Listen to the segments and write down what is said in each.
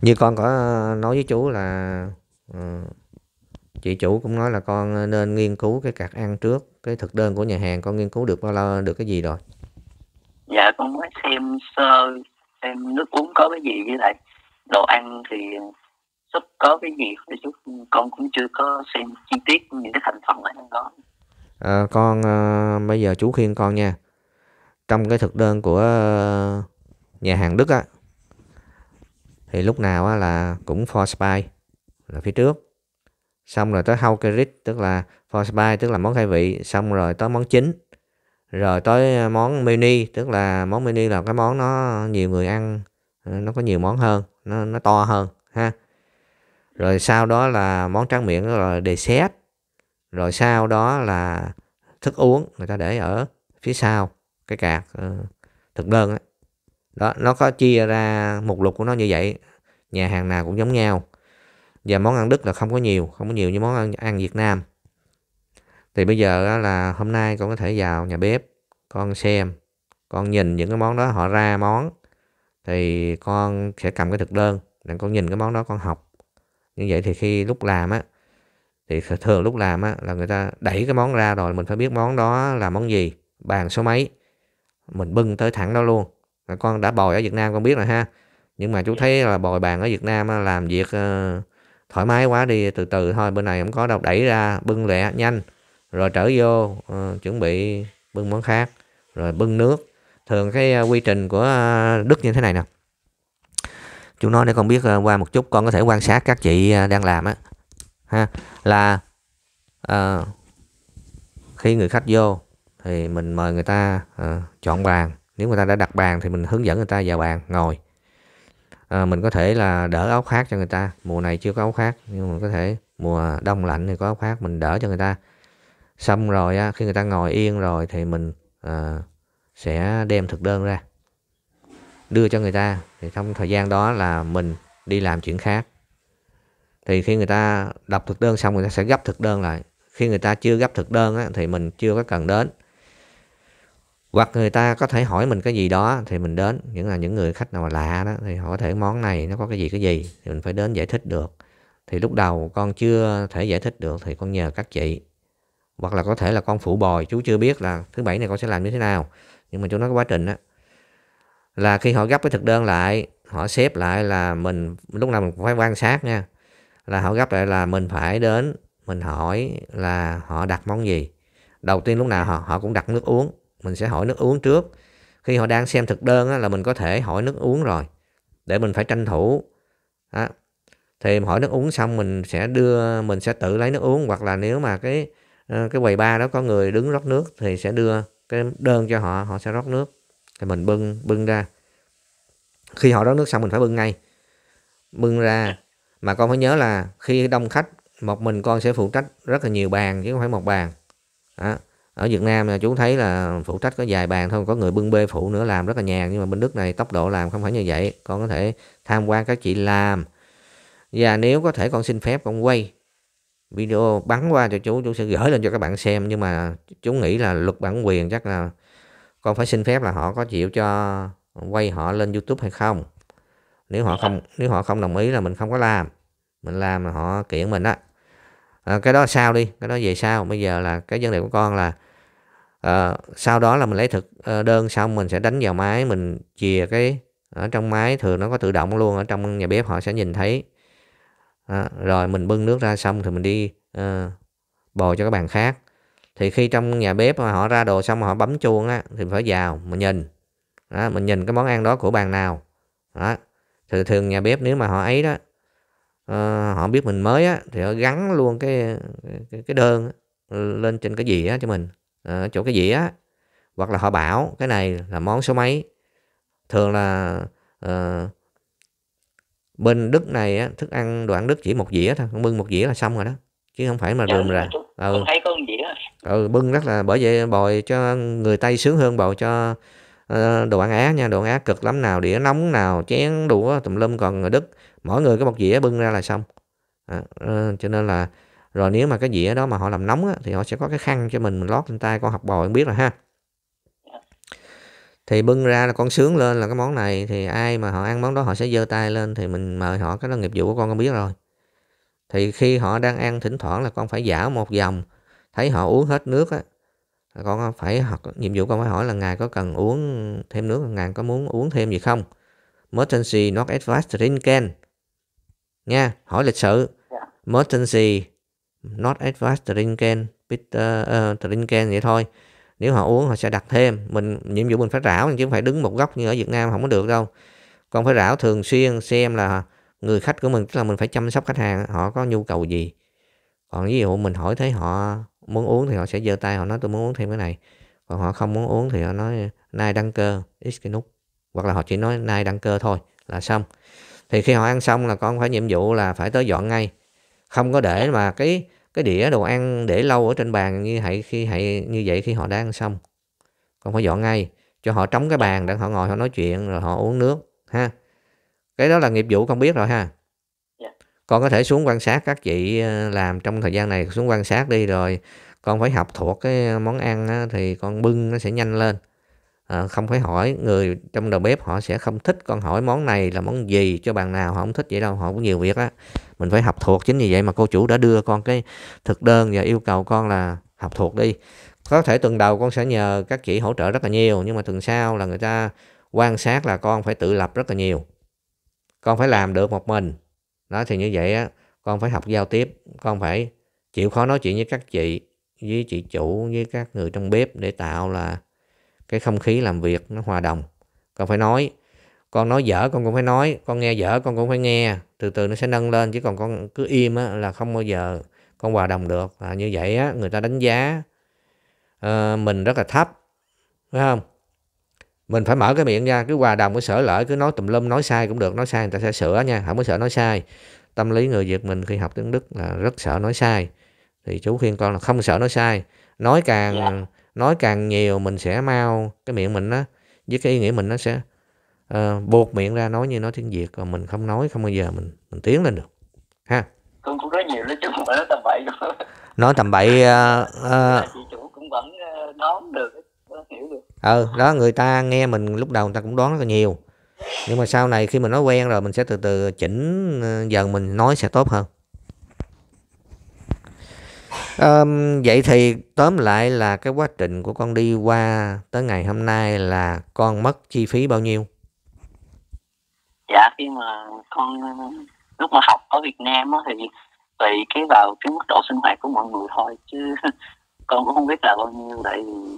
như con có ờ, nói với chú là ờ, chị chủ cũng nói là con ờ, nên nghiên cứu cái cạc ăn trước cái thực đơn của nhà hàng con nghiên cứu được bao lâu được cái gì rồi dạ con mới xem sơ xem nước uống có cái gì với lại đồ ăn thì súp có cái gì thì chú con cũng chưa có xem chi tiết những cái thành phần ở trong đó à, con à, bây giờ chú khuyên con nha trong cái thực đơn của nhà hàng Đức á thì lúc nào á, là cũng for spy là phía trước xong rồi tới hau kerit tức là for spy tức là món khai vị xong rồi tới món chính rồi tới ờ, món mini tức là món mini là cái món nó nhiều người ăn ờ, nó có nhiều món hơn nó nó to hơn ha rồi sau đó là món tráng miệng rồi dessert rồi sau đó là thức uống người ta để ở phía sau cái cạc ờ, thực đơn ấy đó nó có chia ra mục lục của nó như vậy nhà hàng nào cũng giống nhau và món ăn Đức là không có nhiều không có nhiều như món ăn ăn Việt Nam thì bây giờ là hôm nay con có thể vào nhà bếp con xem con nhìn những cái món đó họ ra món thì con sẽ cầm cái thực đơn để con nhìn cái món đó con học như vậy thì khi lúc làm á thì thường lúc làm á là người ta đẩy cái món ra rồi mình phải biết món đó là món gì bàn số mấy mình bưng tới thẳng đó luôn À, con đã bồi ở Việt Nam con biết rồi ha nhưng mà chú dạ. thấy là bồi bàn ở Việt Nam làm việc ờ, thoải mái quá đi từ từ thôi bên này không có đâu đẩy ra bưng lẹ nhanh rồi trở vô ờ, chuẩn bị bưng món khác rồi bưng nước thường cái ờ, quy trình của Đức như thế này nè chú nói để con biết qua một chút con có thể quan sát các chị đang làm á ha là uh, khi người khách vô thì mình mời người ta uh, chọn bàn nếu người ta đã đặt bàn thì mình hướng dẫn người ta vào bàn ngồi à, mình có thể là đỡ áo khoác cho người ta mùa này chưa có áo khoác nhưng mà có thể mùa đông lạnh thì có áo khoác mình đỡ cho người ta xong rồi á, khi người ta ngồi yên rồi thì mình à, sẽ đem thực đơn ra đưa cho người ta thì trong thời gian đó là mình đi làm chuyện khác thì khi người ta đọc thực đơn xong người ta sẽ gấp thực đơn lại khi người ta chưa gấp thực đơn á, thì mình chưa có cần đến hoặc người ta có thể hỏi mình cái gì đó thì mình đến những là những người khách nào mà lạ đó thì họ có thể món này nó có cái gì cái gì thì mình phải đến giải thích được thì lúc đầu con chưa thể giải thích được thì con nhờ các chị hoặc là có thể là con phụ bồi chú chưa biết là thứ bảy này con sẽ làm như thế nào nhưng mà chú nói cái quá trình đó là khi họ gấp cái thực đơn lại họ xếp lại là mình lúc nào mình phải quan sát nha là họ gấp lại là mình phải đến mình hỏi là họ đặt món gì đầu tiên lúc nào họ họ cũng đặt nước uống mình sẽ hỏi nước uống trước khi họ đang xem thực đơn á, là mình có thể hỏi nước uống rồi để mình phải tranh thủ á thì hỏi nước uống xong mình sẽ đưa mình sẽ tự lấy nước uống hoặc là nếu mà cái ờ, cái quầy bar đó có người đứng rót nước thì sẽ đưa cái đơn cho họ họ sẽ rót nước thì mình bưng bưng ra khi họ rót nước xong mình phải bưng ngay bưng ra mà con phải nhớ là khi đông khách một mình con sẽ phụ trách rất là nhiều bàn chứ không phải một bàn đó ở Việt Nam là chú thấy là phụ trách có vài bàn thôi có người bưng bê phụ nữa làm rất là nhàn nhưng mà bên Đức này tốc độ làm không phải như vậy con có thể tham quan các chị làm và nếu có thể con xin phép con quay video bắn qua cho chú chú sẽ gửi lên cho các bạn xem nhưng mà chú nghĩ là luật bản quyền chắc là con phải xin phép là họ có chịu cho quay họ lên YouTube hay không nếu họ không nếu họ không đồng ý là mình không có làm mình làm là họ kiện mình á à, cái đó sao đi cái đó về sau bây giờ là cái vấn đề của con là à, sau đó là mình lấy thực ờ, đơn xong mình sẽ đánh vào máy mình chìa cái ở trong máy thường nó có tự động luôn ở trong nhà bếp họ sẽ nhìn thấy à, rồi mình bưng nước ra xong thì mình đi à, bồi cho các bàn khác thì khi trong nhà bếp mà họ ra đồ xong mà họ bấm chuông á thì phải vào mình nhìn đó, mình nhìn cái món ăn đó của bàn nào đó. thì thường nhà bếp nếu mà họ ấy đó uh, họ biết mình mới á thì họ gắn luôn cái cái, cái đơn lên trên cái dĩa cho mình ờ, ở uh, chỗ cái dĩa hoặc là họ bảo cái này là món số mấy thường là uh, bên Đức này á, thức ăn đồ ăn Đức chỉ một dĩa thôi bưng một dĩa là xong rồi đó chứ không phải mà dạ, rườm rà dạ, ừ. thấy có dĩa ừ bưng rất là bởi vậy bồi cho người Tây sướng hơn bồi cho Ờ, đồ ăn Á nha, đồ ăn Á cực lắm nào, đĩa nóng nào, chén đũa tùm lum còn người Đức mỗi người có một dĩa bưng ra là xong. À, cho nên là rồi nếu mà cái dĩa đó mà họ làm nóng á, thì họ sẽ có cái khăn cho mình mình lót lên tay con học bò không biết rồi ha. Thì bưng ra là con sướng lên là cái món này thì ai mà họ ăn món đó họ sẽ giơ tay lên thì mình mời họ cái đó nghiệp vụ của con con biết rồi. Thì khi họ đang ăn thỉnh thoảng là con phải giả một vòng thấy họ uống hết nước á, con phải học nhiệm vụ con phải hỏi là ngài có cần uống thêm nước ngài có muốn uống thêm gì không emergency not advised drinking nha hỏi lịch sự dạ. emergency not advised drinking Peter uh, ờ, drinking vậy thôi nếu họ uống họ sẽ đặt thêm mình nhiệm vụ mình phải rảo chứ không phải đứng một góc như ở Việt Nam không có được đâu con phải rảo thường xuyên xem là người khách của mình tức là mình phải chăm sóc khách hàng họ có nhu cầu gì còn ví dụ mình hỏi thấy họ muốn uống thì họ sẽ giơ tay họ nói tôi muốn uống thêm cái này còn họ không muốn uống thì họ nói nay đăng cơ ít cái nút hoặc là họ chỉ nói nay đăng cơ thôi là xong thì khi họ ăn xong là con phải nhiệm vụ là phải tới dọn ngay không có để mà cái cái đĩa đồ ăn để lâu ở trên bàn như vậy khi hãy như vậy khi họ đang ăn xong con phải dọn ngay cho họ trống cái bàn để họ ngồi họ nói chuyện rồi họ uống nước ha cái đó là nghiệp vụ con biết rồi ha con có thể xuống quan sát các chị ờ, làm trong thời gian này xuống quan sát đi rồi con phải học thuộc cái món ăn á, thì con bưng nó sẽ nhanh lên à, không phải hỏi người trong đầu bếp họ sẽ không thích con hỏi món này là món gì cho bạn nào họ không thích vậy đâu họ cũng nhiều việc á mình phải học thuộc chính vì vậy mà cô chủ đã đưa con cái thực đơn và yêu cầu con là học thuộc đi có thể tuần đầu con sẽ nhờ các chị hỗ trợ rất là nhiều nhưng mà tuần sau là người ta quan sát là con phải tự lập rất là nhiều con phải làm được một mình đó thì như vậy á con phải học giao tiếp con phải chịu khó nói chuyện với các chị với chị chủ với các người trong bếp để tạo là cái không khí làm việc nó hòa đồng con phải nói con nói dở con cũng phải nói con nghe dở con cũng phải nghe từ từ nó sẽ nâng lên chứ còn con cứ im á, là không bao giờ con hòa đồng được à, như vậy á, người ta đánh giá uh, mình rất là thấp phải không mình phải mở cái miệng ra cứ hòa đồng cái sở lỡ cứ nói tùm lum nói sai cũng được nói sai người ta sẽ sửa nha không có sợ nói sai tâm lý người việt mình khi học tiếng đức là rất sợ nói sai thì chú khuyên con là không sợ nói sai nói càng yeah. Dạ. nói càng nhiều mình sẽ mau cái miệng mình nó với cái ý nghĩa mình nó sẽ uh, buộc miệng ra nói như nói tiếng việt còn mình không nói không bao giờ mình mình tiến lên được ha con cũng nói nhiều nói chung nói tầm bậy nói tầm bậy uh, uh, chị chủ cũng vẫn đón được ờ đó người ta nghe mình lúc đầu người ta cũng đoán rất là nhiều nhưng mà sau này khi mình nói quen rồi mình sẽ từ từ chỉnh ờ, dần mình nói sẽ tốt hơn um, vậy thì tóm lại là cái quá trình của con đi qua tới ngày hôm nay là con mất chi phí bao nhiêu dạ khi mà con ờ, lúc mà học ở Việt Nam đó, thì tùy cái vào cái mức độ sinh hoạt của mọi người thôi chứ con cũng không biết là bao nhiêu tại vì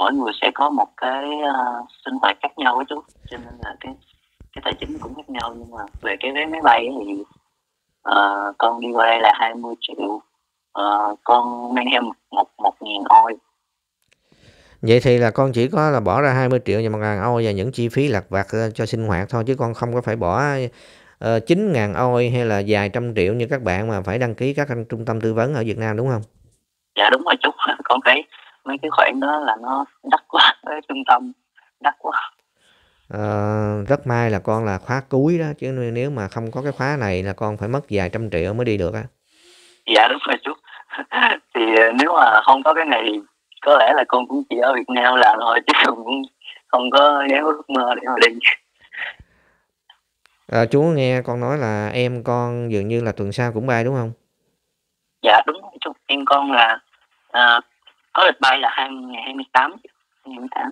mỗi người sẽ có một cái uh, sinh hoạt khác nhau ấy chú cho nên là cái cái tài chính cũng khác nhau nhưng mà về cái vé máy bay thì uh, con đi qua đây là 20 triệu uh, con mang em một một nghìn oi Vậy thì là con chỉ có là bỏ ra 20 triệu nhưng mà ngàn ôi và những chi phí lặt vặt cho sinh hoạt thôi chứ con không có phải bỏ uh, ngàn ôi hay là vài trăm triệu như các bạn mà phải đăng ký các trung tâm tư vấn ở Việt Nam đúng không? Dạ đúng rồi chú, con thấy mấy cái khoản đó là nó đắt quá ở trung tâm đắt quá à, rất may là con là khóa cuối đó chứ nếu mà không có cái khóa này là con phải mất vài trăm triệu mới đi được á dạ đúng rồi chú thì ờ, nếu mà không có cái này có lẽ là con cũng chỉ ở Việt Nam làm thôi chứ không không có nếu ước mơ để mà đi à, chú nghe con nói là em con dường như là tuần sau cũng bay đúng không dạ đúng chú em con là à, có lịch bay là hai ngày 28 28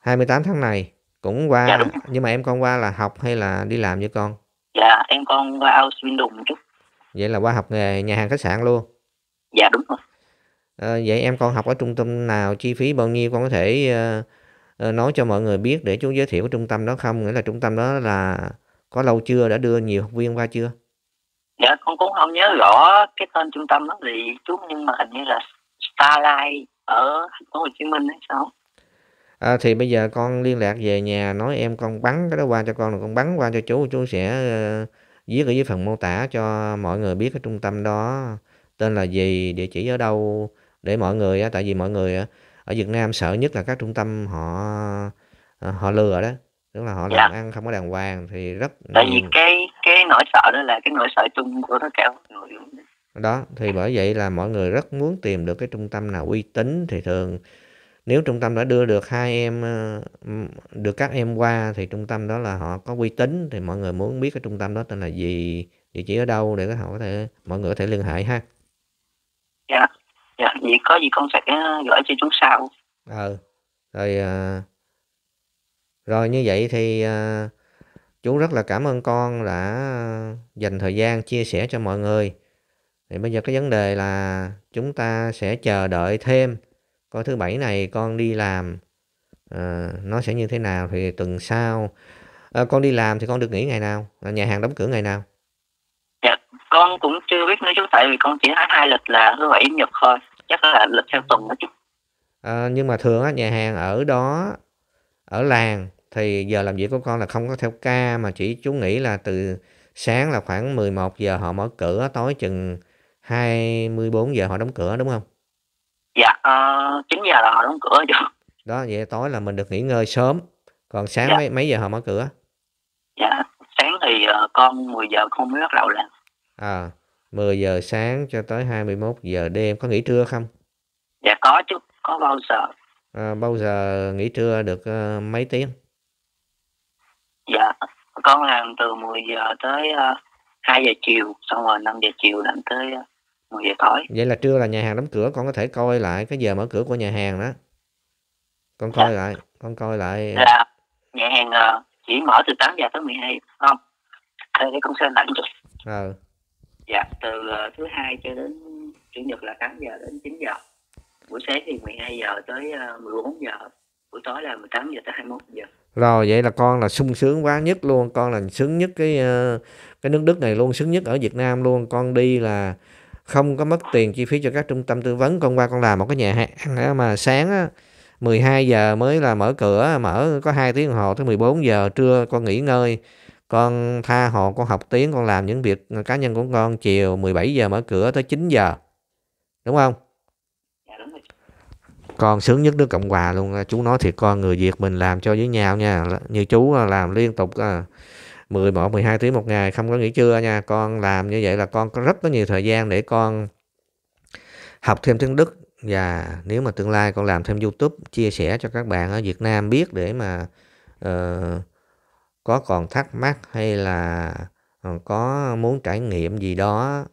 28 tháng này cũng qua dạ, nhưng mà em con qua là học hay là đi làm vậy con dạ em con qua Auschwitz một chút vậy là qua học nghề nhà hàng khách sạn luôn dạ đúng rồi à, vậy em con học ở trung tâm nào chi phí bao nhiêu con có thể uh, nói cho mọi người biết để chú giới thiệu trung tâm đó không nghĩa là trung tâm đó là có lâu chưa đã đưa nhiều học viên qua chưa dạ con cũng không nhớ rõ cái tên trung tâm đó thì chú nhưng mà hình như là Starlight ở thành phố Hồ Chí Minh hay sao? À, thì bây giờ con liên lạc về nhà nói em con bắn cái đó qua cho con rồi con bắn qua cho chú chú sẽ ờ, viết ở dưới phần mô tả cho mọi người biết cái trung tâm đó tên là gì địa chỉ ở đâu để mọi người tại vì mọi người ở Việt Nam sợ nhất là các trung tâm họ ờ, họ lừa đó tức là họ dạ. làm ăn không có đàng hoàng thì rất tại vì cái cái nỗi sợ đó là cái nỗi sợ chung của tất cả mọi người đó thì bởi vậy là mọi người rất muốn tìm được cái trung tâm nào uy tín thì thường nếu trung tâm đã đưa được hai em ờ, được các em qua thì trung tâm đó là họ có uy tín thì mọi người muốn biết cái trung tâm đó tên là gì địa chỉ ở đâu để họ có thể mọi người có thể liên hệ ha dạ dạ vậy có gì con sẽ ờ, gửi cho chúng sau ừ rồi ờ, rồi như vậy thì chú rất là cảm ơn con đã dành thời gian chia sẻ cho mọi người thì bây giờ cái vấn đề là chúng ta sẽ chờ đợi thêm coi thứ bảy này con đi làm à, nó sẽ như thế nào thì tuần sau à, con đi làm thì con được nghỉ ngày nào à, nhà hàng đóng cửa ngày nào dạ con cũng chưa biết nữa chú tại vì con chỉ thấy hai lịch là thứ bảy chủ nhật thôi chắc là lịch theo tuần đó chú à, nhưng mà thường á, nhà hàng ở đó ở làng thì giờ làm việc của con là không có theo ca mà chỉ chú nghĩ là từ sáng là khoảng 11 giờ họ mở cửa tối chừng 24 giờ họ đóng cửa đúng không? Dạ, uh, ờ, 9 giờ là họ đóng cửa chứ. Đó, vậy tối là mình được nghỉ ngơi sớm. Còn sáng dạ. mấy, mấy giờ họ mở cửa? Dạ, sáng thì uh, con 10 giờ không mới bắt đầu làm. À, 10 giờ sáng cho tới 21 giờ đêm. Có nghỉ trưa không? Dạ có chứ, có bao giờ. À, bao giờ nghỉ trưa được uh, mấy tiếng? Dạ, con làm từ 10 giờ tới uh, 2 giờ chiều, xong rồi 5 giờ chiều làm tới uh, còn về tối vậy là trưa là nhà hàng đóng cửa con có thể coi lại cái giờ mở cửa của nhà hàng đó con coi dạ. lại con coi lại là dạ, nhà hàng ờ, chỉ mở từ 8 giờ tới 12 không để, để con xem lại được ờ dạ từ ờ, thứ hai cho đến chủ nhật là 8 giờ đến 9 giờ buổi sáng thì 12 giờ tới 14 ờ, giờ buổi tối là 18 giờ tới 21 giờ rồi vậy là con là sung sướng quá nhất luôn con là sướng nhất cái cái nước Đức này luôn sướng nhất ở Việt Nam luôn con đi là không có mất tiền chi phí cho các trung tâm tư vấn con qua con làm một cái nhà hàng mà sáng á, 12 giờ mới là mở cửa mở có hai tiếng đồng hồ tới 14 giờ trưa con nghỉ ngơi con tha hồ con học tiếng con làm những việc cá nhân của con chiều 17 giờ mở cửa tới 9 giờ đúng không dạ, con sướng nhất nước Cộng Hòa luôn chú nói thiệt con người Việt mình làm cho với nhau nha như chú à, làm liên tục à. 11 12 tiếng một ngày không có nghỉ trưa nha con làm như vậy là con có rất có nhiều thời gian để con học thêm tiếng Đức và nếu mà tương lai con làm thêm YouTube chia sẻ cho các bạn ở Việt Nam biết để mà uh, có còn thắc mắc hay là ờ, có muốn trải nghiệm gì đó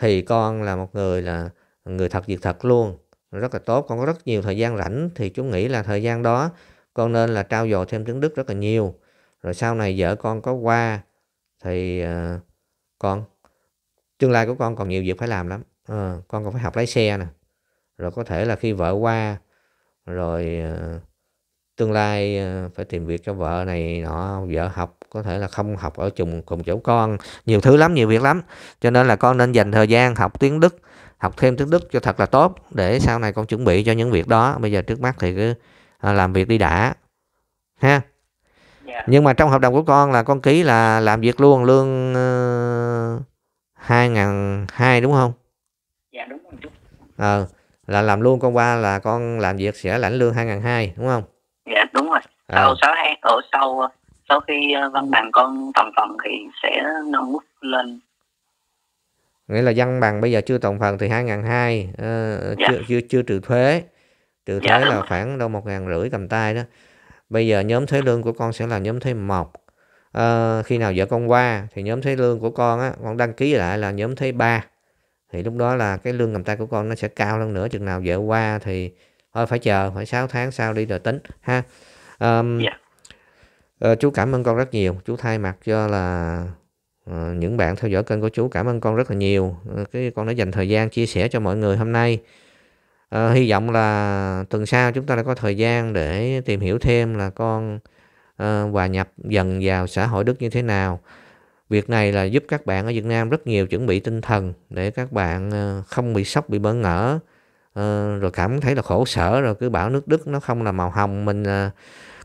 thì con là một người là người thật việc thật luôn rất là tốt con có rất nhiều thời gian rảnh thì chú nghĩ là thời gian đó con nên là trao dồi thêm tiếng Đức rất là nhiều rồi sau này vợ con có qua thì uh, con tương lai của con còn nhiều việc phải làm lắm à, con còn phải học lái xe nè rồi có thể là khi vợ qua rồi uh, tương lai uh, phải tìm việc cho vợ này nọ vợ học có thể là không học ở chung cùng chỗ con nhiều thứ lắm nhiều việc lắm cho nên là con nên dành thời gian học tiếng đức học thêm tiếng đức cho thật là tốt để sau này con chuẩn bị cho những việc đó bây giờ trước mắt thì cứ làm việc đi đã ha Dạ. nhưng mà trong hợp đồng của con là con ký là làm việc luôn lương ờ, hai ngàn hai đúng không dạ đúng rồi ờ là làm luôn con qua là con làm việc sẽ lãnh lương hai ngàn hai đúng không dạ đúng rồi ờ. sau sáu tháng ở ờ, sau sau khi văn bằng con toàn phần thì sẽ nâng mức lên nghĩa là văn bằng bây giờ chưa tổng phần thì hai ngàn hai dạ. chưa chưa trừ thuế trừ dạ, thuế là rồi. khoảng đâu một ngàn rưỡi cầm tay đó bây giờ nhóm thuế lương của con sẽ là nhóm thuế một à, ờ, khi nào vợ con qua thì nhóm thuế lương của con á con đăng ký lại là nhóm thuế ba thì lúc đó là cái lương cầm tay của con nó sẽ cao hơn nữa chừng nào vợ qua thì thôi phải chờ phải 6 tháng sau đi rồi tính ha um, yeah. uh, chú cảm ơn con rất nhiều chú thay mặt cho là uh, những bạn theo dõi kênh của chú cảm ơn con rất là nhiều uh, cái con đã dành thời gian chia sẻ cho mọi người hôm nay à, hy vọng là tuần sau chúng ta đã có thời gian để tìm hiểu thêm là con à, hòa nhập dần vào xã hội đức như thế nào việc này là giúp các bạn ở việt nam rất nhiều chuẩn bị tinh thần để các bạn ờ, không bị sốc bị bỡ ngỡ à, rồi cảm thấy là khổ sở rồi cứ bảo nước đức nó không là màu hồng mình à,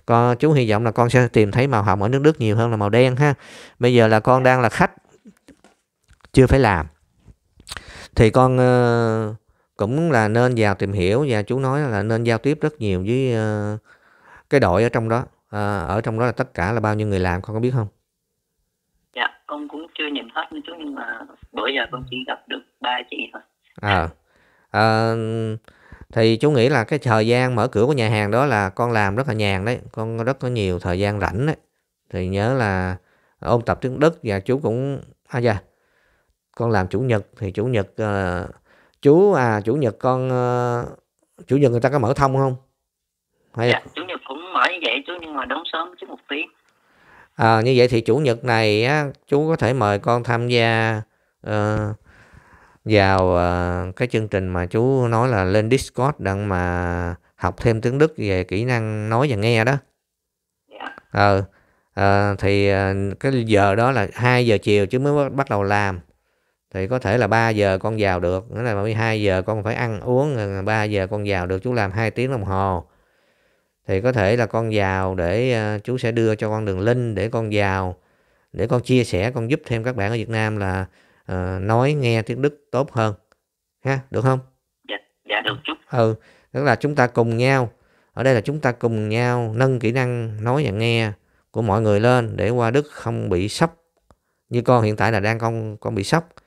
con chú hy vọng là con sẽ tìm thấy màu hồng ở nước Đức nhiều hơn là màu đen ha bây giờ là con đang là khách chưa phải làm thì con uh, cũng là nên vào tìm hiểu và chú nói là nên giao tiếp rất nhiều với uh, cái đội ở trong đó à, ở trong đó là tất cả là bao nhiêu người làm con có biết không dạ con cũng chưa nhìn hết nữa chú nhưng mà bữa giờ con chỉ gặp được ba chị thôi à, à thì chú nghĩ là cái thời gian mở cửa của nhà hàng đó là con làm rất là nhàn đấy con rất có nhiều thời gian rảnh đấy thì nhớ là ôn tập tiếng đức và chú cũng à dạ con làm chủ nhật thì chủ nhật uh, chú à chủ nhật con ờ, chủ nhật người ta có mở thông không hay dạ, chủ nhật cũng mở như vậy chú nhưng mà đóng sớm chứ một tiếng à, như vậy thì chủ nhật này á, chú có thể mời con tham gia uh, vào uh, cái chương trình mà chú nói là lên Discord đặng mà học thêm tiếng Đức về kỹ năng nói và nghe đó. Dạ. Ừ, ờ, uh, thì uh, cái giờ đó là 2 giờ chiều chứ mới bắt đầu làm thì có thể là 3 giờ con vào được nghĩa là 12 giờ con phải ăn uống 3 giờ con vào được chú làm 2 tiếng đồng hồ thì có thể là con vào để ờ, chú sẽ đưa cho con đường link để con vào để con chia sẻ con giúp thêm các bạn ở Việt Nam là uh, nói nghe tiếng Đức tốt hơn ha được không dạ, dạ được chút ừ tức là chúng ta cùng nhau ở đây là chúng ta cùng nhau nâng kỹ năng nói và nghe của mọi người lên để qua Đức không bị sốc như con hiện tại là đang con con bị sốc